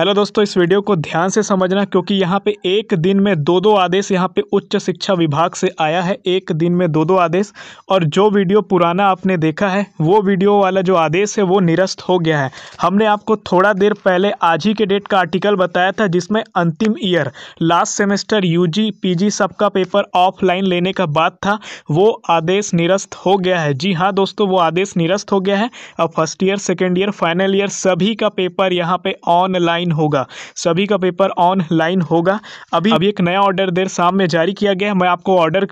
hello दोस्तों इस video को ध्यान से समझना क्योंकि यहाँ पे एक दिन में दो दो आदेश यहाँ पे उच्च शिक्षा विभाग से आया है एक दिन में दो दो आदेश और जो वीडियो पुराना आपने देखा है वो वीडियो वाला जो आदेश है वो निरस्त हो गया है हमने आपको थोड़ा देर पहले आज ही के डेट का आर्टिकल बताया था जिसमें अंतिम year last semester U G सबका पेपर ऑफलाइन लेने का बात था वो आदेश निरस्त हो गया है जी हाँ दोस्तों वो आदेश निरस्त हो गया है अब first year second year final year सभी का पेपर यहाँ पर ऑनलाइन होगा सभी का पेपर ऑनलाइन होगा अभी अभी एक नया ऑर्डर देर शाम में जारी किया गया है मैं आपको ऑर्डर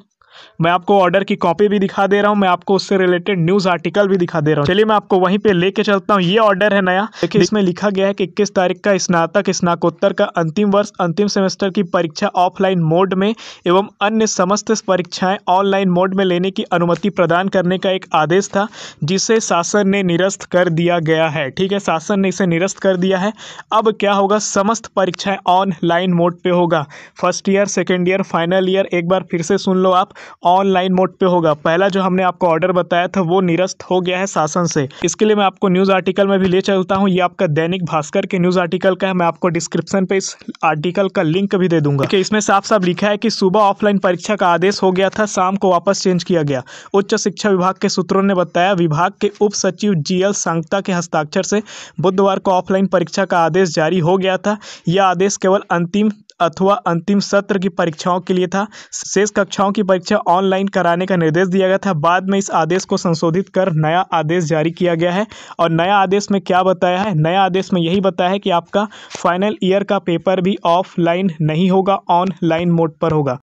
मैं आपको ऑर्डर की कॉपी भी दिखा दे रहा हूँ मैं आपको उससे रिलेटेड न्यूज़ आर्टिकल भी दिखा दे रहा हूँ चलिए मैं आपको वहीं पे लेके चलता हूँ ये ऑर्डर है नया देखिए इसमें लिखा गया है कि इक्कीस तारीख का स्नातक स्नाकोत्तर का अंतिम वर्ष अंतिम सेमेस्टर की परीक्षा ऑफलाइन मोड में एवं अन्य समस्त परीक्षाएँ ऑनलाइन मोड में लेने की अनुमति प्रदान करने का एक आदेश था जिसे शासन ने निरस्त कर दिया गया है ठीक है शासन ने इसे निरस्त कर दिया है अब क्या होगा समस्त परीक्षाएं ऑनलाइन मोड पे होगा first year second year final year एक बार फिर से सुन लो आप ऑनलाइन मोड पे होगा पहला जो हमने आपको ऑर्डर बताया था वो निरस्त हो गया है शासन से इसके लिए मैं आपको न्यूज़ आर्टिकल में भी ले चलता हूँ ये आपका दैनिक भास्कर के न्यूज़ आर्टिकल का है मैं आपको डिस्क्रिप्शन पे इस आर्टिकल का लिंक भी दे दूंगा कि इसमें साफ साफ लिखा है कि सुबह ऑफलाइन परीक्षा का आदेश हो गया था शाम को वापस चेंज किया गया उच्च शिक्षा विभाग के सूत्रों ने बताया विभाग के उप सचिव जी एल सांगता के हस्ताक्षर से बुधवार को ऑफलाइन परीक्षा का आदेश जारी हो गया था यह आदेश केवल अंतिम अथवा अंतिम सत्र की परीक्षाओं के लिए था शेष कक्षाओं की परीक्षा परीक्षा ऑनलाइन कराने का निर्देश दिया गया था बाद में इस आदेश को संशोधित कर नया आदेश जारी किया गया है और नया आदेश में क्या बताया है नया आदेश में यही बताया है कि आपका फाइनल ईयर का पेपर भी ऑफलाइन नहीं होगा ऑनलाइन मोड पर होगा